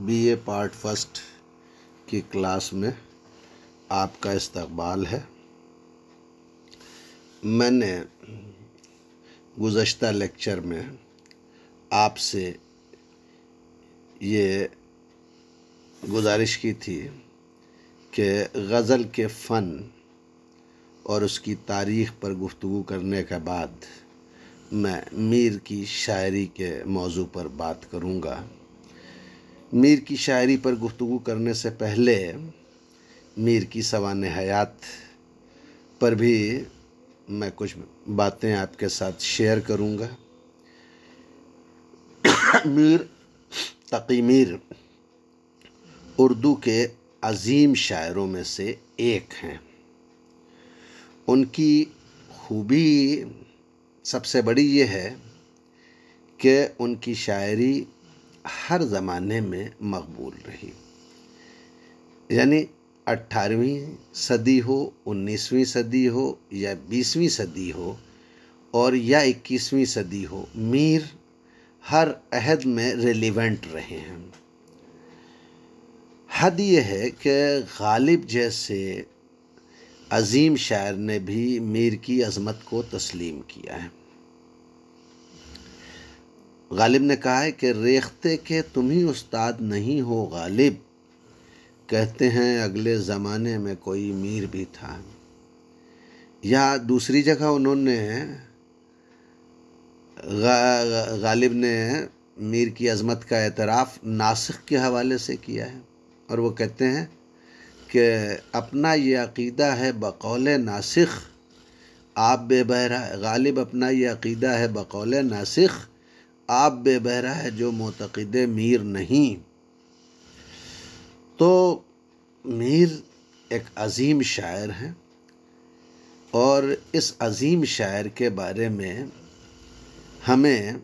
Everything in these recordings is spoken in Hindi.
बीए पार्ट फर्स्ट की क्लास में आपका इस्तबाल है मैंने गुज्त लेक्चर में आपसे ये गुजारिश की थी कि गज़ल के फ़न और उसकी तारीख़ पर गुफ्तु करने के बाद मैं मीर की शायरी के मौजू पर बात करूँगा मीर की शायरी पर गुफ्तु करने से पहले मीर की सवान हयात पर भी मैं कुछ बातें आपके साथ शेयर करूंगा मीर तकी मीर उर्दू के अजीम शायरों में से एक हैं उनकी खूबी सबसे बड़ी ये है कि उनकी शायरी हर ज़माने में मकबूल रही यानी अट्ठारहवीं सदी हो उन्नीसवीं सदी हो या बीसवीं सदी हो और या इक्कीसवीं सदी हो मीर हर अहद में रिलीवेंट रहे हैं हद ये है कि गालिब जैसे अज़ीम शायर ने भी मीर की अज़मत को तस्लीम किया है गालिब ने कहा है कि रेखते के तुम ही उस्ताद नहीं हो गालिब कहते हैं अगले ज़माने में कोई मीर भी था या दूसरी जगह उन्होंने गा, गालिब ने मीर की अज़मत का एतराफ़ नासिक के हवाले से किया है और वो कहते हैं कि अपना ये अकीदा है बकौल नासिक आप बेबहरा गालिब अपना ये अकीदा है बकौल नासिक आप बेबहरा है जो मोतकद मीर नहीं तो मीर एक अज़ीम शायर हैं और इस अज़ीम शायर के बारे में हमें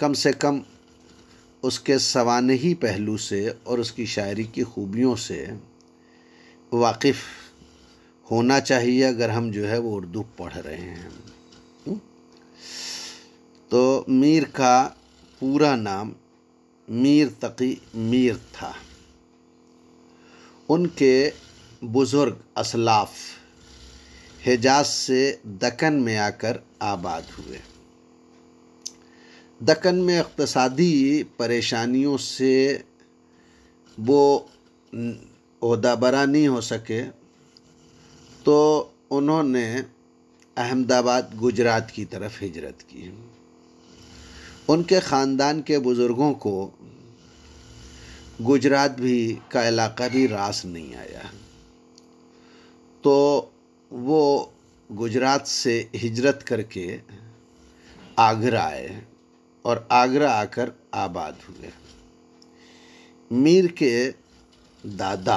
कम से कम उसके सवानही पहलू से और उसकी शायरी की खूबियों से वाकिफ़ होना चाहिए अगर हम जो है वो उर्दू पढ़ रहे हैं तो मीर का पूरा नाम मीर तकी मीर था उनके बुज़ुर्ग असलाफ हिजाज से दकन में आकर आबाद हुए दकन में इकतसादी परेशानियों से वो अहदाबरा नहीं हो सके तो उन्होंने अहमदाबाद गुजरात की तरफ हिजरत की उनके ख़ानदान के बुज़ुर्गों को गुजरात भी का इलाका भी रास नहीं आया तो वो गुजरात से हिजरत करके आगरा आए और आगरा आकर आबाद हुए मीर के दादा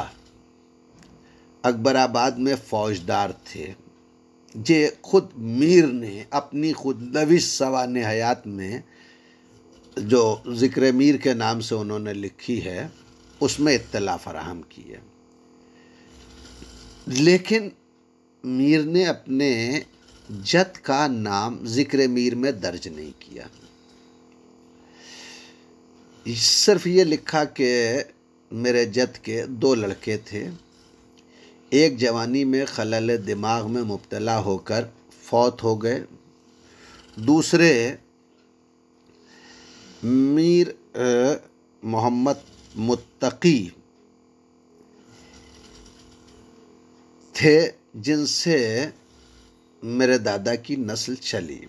अकबराबाद में फौजदार थे जे खुद मीर ने अपनी खुद नविश सवान हयात में जो ज़िक्र मीर के नाम से उन्होंने लिखी है उसमें इतला फराहम की है लेकिन मीर ने अपने जत का नाम ज़िक्र मीर में दर्ज नहीं किया सिर्फ ये लिखा कि मेरे जत के दो लड़के थे एक जवानी में खलल दिमाग में मुबतला होकर फौत हो गए दूसरे मीर मोहम्मद मुत्तकी थे जिनसे मेरे दादा की नस्ल चली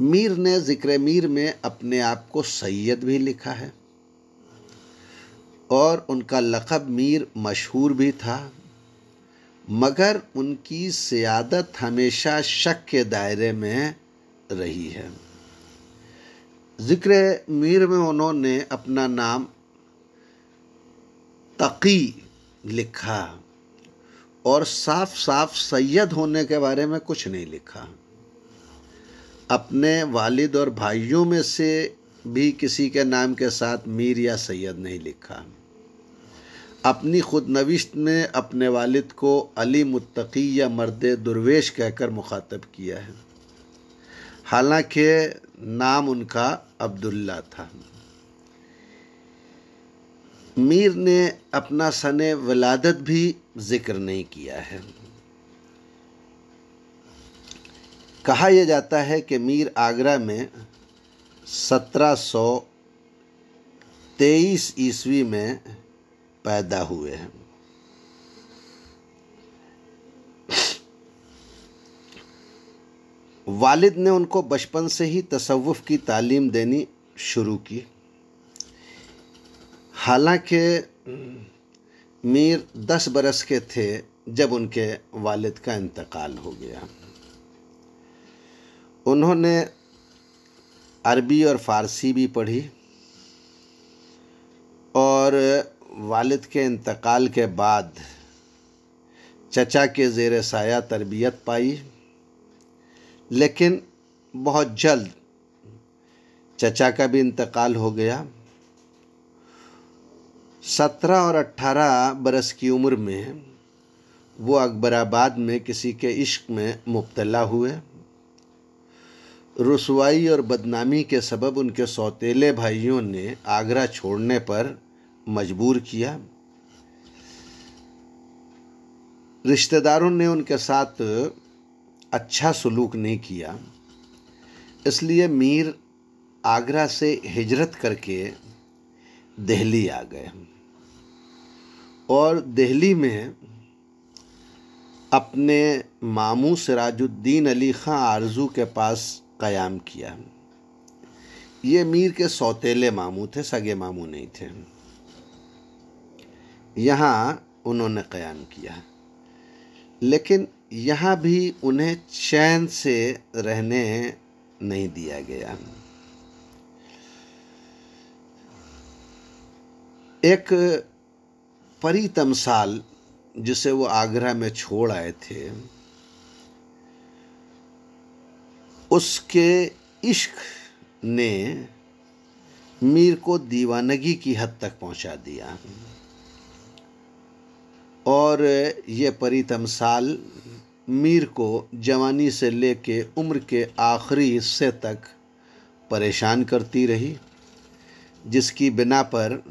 मीर ने ज़िक्र मीर में अपने आप को सैयद भी लिखा है और उनका लक़ब मीर मशहूर भी था मगर उनकी सियादत हमेशा शक के दायरे में रही है ज़िक्र मीर में उन्होंने अपना नाम तकी लिखा और साफ साफ सैयद होने के बारे में कुछ नहीं लिखा अपने वालिद और भाइयों में से भी किसी के नाम के साथ मीर या सैयद नहीं लिखा अपनी खुदनविश्त में अपने वालिद को अली मुत्तकी या मर्द दुर्वेश कहकर मुखातब किया है हालांकि नाम उनका अब्दुल्ला था मीर ने अपना सन वलादत भी ज़िक्र नहीं किया है कहा यह जाता है कि मीर आगरा में सत्रह सौ तेईस ईस्वी में पैदा हुए हैं वालिद ने उनको बचपन से ही तसव्वुफ़ की तालीम देनी शुरू की हालांकि मीर दस बरस के थे जब उनके वालिद का इंतकाल हो गया उन्होंने अरबी और फ़ारसी भी पढ़ी और वालिद के इंतकाल के बाद चचा के ज़ेर साया तरबियत पाई लेकिन बहुत जल्द चचा का भी इंतकाल हो गया सत्रह और अट्ठारह बरस की उम्र में वो अकबराबाद में किसी के इश्क में मुबतला हुए रसवाई और बदनामी के सबब उनके सौतेले भाइयों ने आगरा छोड़ने पर मजबूर किया रिश्तेदारों ने उनके साथ अच्छा सलूक नहीं किया इसलिए मीर आगरा से हिजरत करके दिल्ली आ गए और दिल्ली में अपने मामू सराजुद्दीन अली ख़ान आरजू के पास क़याम किया ये मीर के सौतेले मामू थे सगे मामू नहीं थे यहाँ उन्होंने क़याम किया लेकिन यहाँ भी उन्हें चैन से रहने नहीं दिया गया एक परी तमसाल जिसे वो आगरा में छोड़ आए थे उसके इश्क ने मीर को दीवानगी की हद तक पहुंचा दिया और ये परी तमसाल मीर को जवानी से लेके उम्र के आखिरी हिस्से तक परेशान करती रही जिसकी बिना पर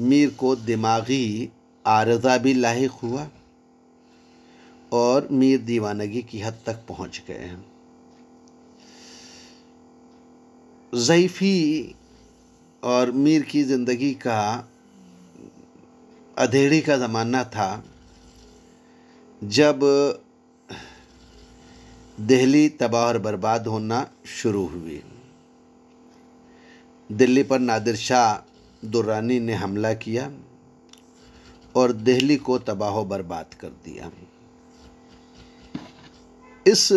मीर को दिमागी आरजा भी लाक हुआ और मीर दीवानगी की हद तक पहुंच गए हैं ज़ैफ़ी और मीर की ज़िंदगी का अधेड़ी का ज़माना था जब दिल्ली तबाह और बर्बाद होना शुरू हुई दिल्ली पर नादिर शाह दुर्रानी ने हमला किया और दिल्ली को तबाह बर्बाद कर दिया इस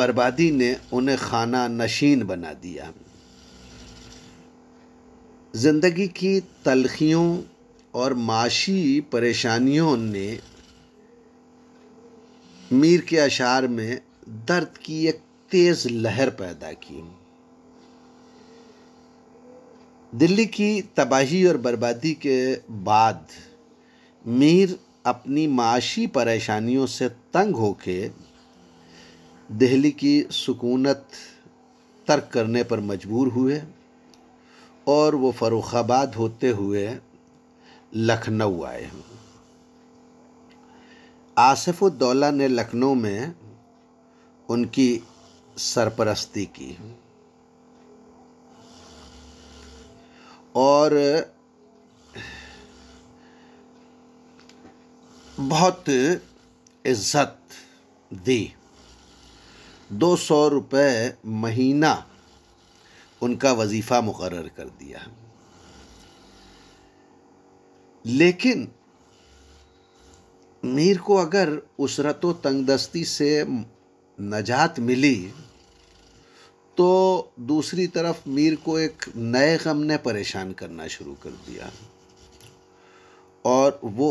बर्बादी ने उन्हें खाना नशीन बना दिया ज़िंदगी की तलखियों और माशी परेशानियों ने मीर के अशार में दर्द की एक तेज लहर पैदा की दिल्ली की तबाही और बर्बादी के बाद मीर अपनी माशी परेशानियों से तंग होके दिल्ली की सुकूनत तर्क करने पर मजबूर हुए और वो फ़रुखाबाद होते हुए लखनऊ आए हैं आसिफुद्दौला ने लखनऊ में उनकी सरपरस्ती की और बहुत इज्जत दी दो सौ रुपये महीना उनका वजीफ़ा मुकर कर दिया लेकिन मीर को अगर उसरत तंगदस्ती से नजात मिली तो दूसरी तरफ मीर को एक नए गम ने परेशान करना शुरू कर दिया और वो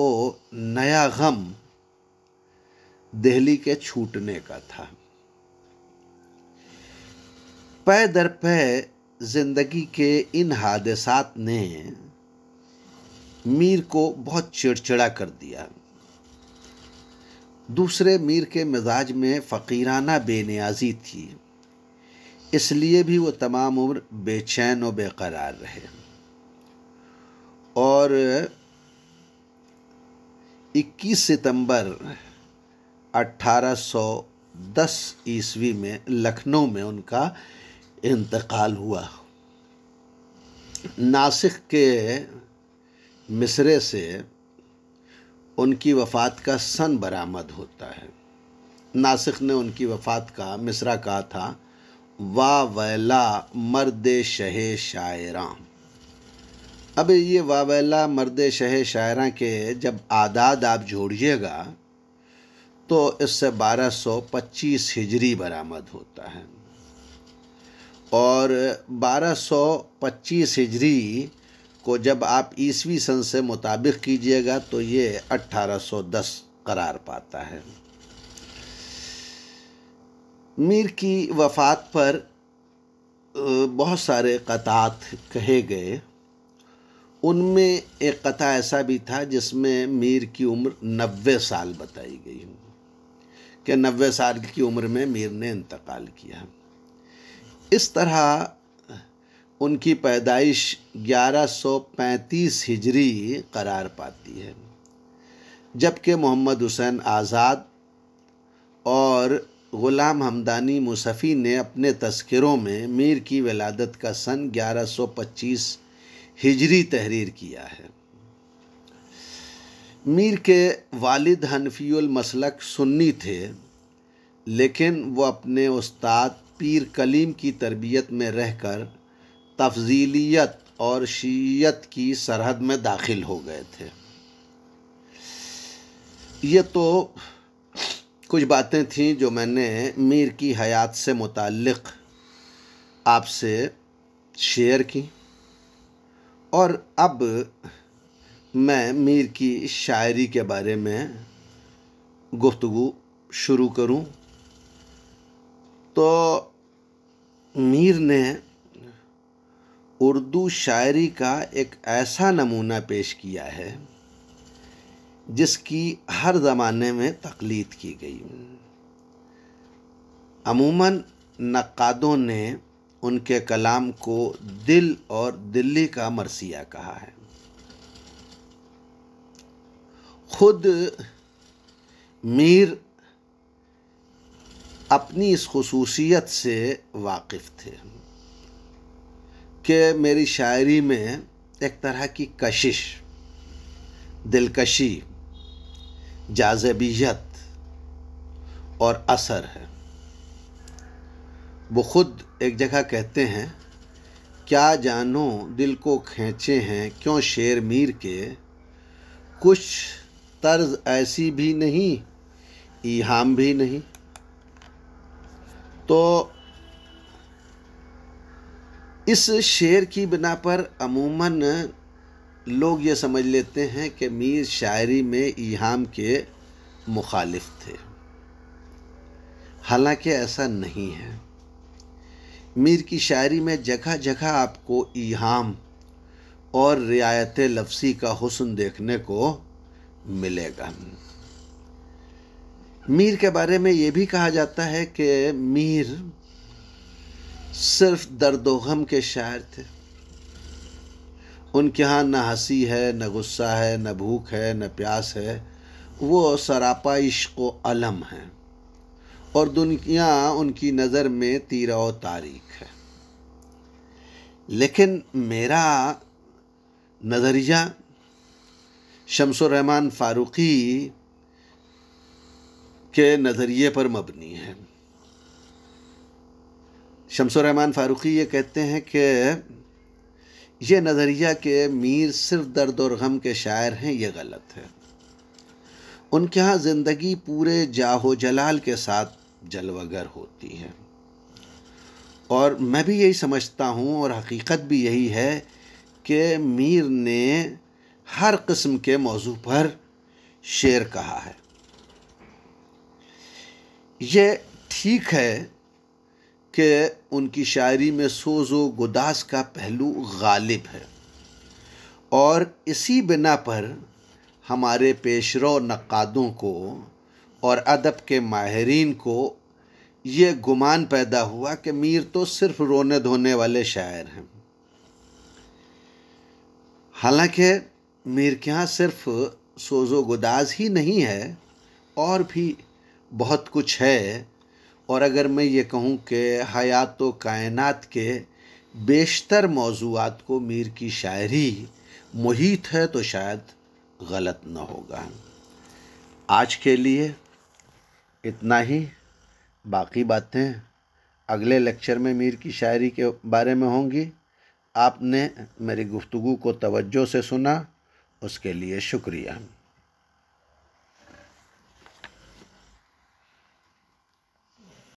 नया गम दिल्ली के छूटने का था पै दर पै जिंदगी के इन हादसात ने मीर को बहुत चिड़चिड़ा कर दिया दूसरे मीर के मिजाज में फ़कीराना बेनियाजी थी इसलिए भी वो तमाम उम्र बेचैन और बेकरार रहे और 21 सितंबर 1810 ईस्वी में लखनऊ में उनका इंतकाल हुआ नासिक के मिसरे से उनकी वफ़ात का सन बरामद होता है नासिक ने उनकी वफ़ात का मिसरा कहा था वा वैला मर्द शह शायरा अब ये वावैला मर्द शह शायरा के जब आदाद आप जोड़िएगा तो इससे 1225 हिजरी बरामद होता है और 1225 हिजरी को जब आप ईसवी सन से मुताबिक कीजिएगा तो ये 1810 करार पाता है मीर की वफात पर बहुत सारे कतात कहे गए उनमें एक कथा ऐसा भी था जिसमें मीर की उम्र 90 साल बताई गई कि 90 साल की उम्र में मीर ने इंतकाल किया इस तरह उनकी पैदाइश 1135 हिजरी करार पाती है जबकि मोहम्मद हुसैन आज़ाद और ग़ुलाम हमदानी मुसफ़ी ने अपने तस्करों में मीर की विलादत का सन 1125 हिजरी तहरीर किया है मीर के वालिद हनफील मसलक सुन्नी थे लेकिन वो अपने उस्ताद पीर कलीम की तरबियत में रहकर तफजीलियत और शीयत की सरहद में दाखिल हो गए थे ये तो कुछ बातें थीं जो मैंने मीर की हयात से मुतक़ आपसे शेयर की और अब मैं मीर की शायरी के बारे में गुफ्तु शुरू करूं तो मीर ने उर्दू शायरी का एक ऐसा नमूना पेश किया है जिसकी हर ज़माने में तकलीद की गई अमूमन नक़ादों ने उनके कलाम को दिल और दिल्ली का मरसिया कहा है खुद मीर अपनी इस खसूसियत से वाकिफ़ थे कि मेरी शायरी में एक तरह की कशिश दिलकशी जाजबियत और असर है वो खुद एक जगह कहते हैं क्या जानो दिल को खींचे हैं क्यों शेर मीर के कुछ तर्ज ऐसी भी नहीं ईहाम भी नहीं तो इस शेर की बिना पर अमूमन लोग ये समझ लेते हैं कि मीर शायरी में ईहाम के मुखालिफ थे हालांकि ऐसा नहीं है मीर की शायरी में जगह जगह आपको ईहाम और रियायत लफ्सी का हुसन देखने को मिलेगा मीर के बारे में ये भी कहा जाता है कि मीर सिर्फ दर्द गम के शायर थे उनके यहाँ न हंसी है न गुस्सा है न भूख है न प्यास है वो सरापा इश्क अलम है और दुनिया उनकी नज़र में तीरा तारीख है लेकिन मेरा नज़रिया शमसुर रहमान फ़ारूक़ी के नज़रिए पर मबनी है शमसुररहमान फ़ारूक़ी ये कहते हैं कि ये नज़रिया के मीर सिर्फ दर्द और गम के शायर हैं ये गलत है उनके यहाँ ज़िंदगी पूरे जाहो जलाल के साथ जलवागर होती है और मैं भी यही समझता हूँ और हकीकत भी यही है कि मीर ने हर किस्म के मौजू पर शेर कहा है ये ठीक है कि उनकी शायरी में सोज व गुदास का पहलू गालिब है और इसी बिना पर हमारे पेशरो नक़ादों को और अदब के माहरीन को ये गुमान पैदा हुआ कि मीर तो सिर्फ रोने धोने वाले शायर हैं हालांकि मीर के यहाँ सिर्फ सोजो गुदाज ही नहीं है और भी बहुत कुछ है और अगर मैं ये कहूँ कि हयात कायनात के बेशतर मौजूद को मीर की शायरी मुहित है तो शायद गलत न होगा आज के लिए इतना ही बाकी बातें अगले लेक्चर में मीर की शायरी के बारे में होंगी आपने मेरी गुफ्तु को तवज्जो से सुना उसके लिए शुक्रिया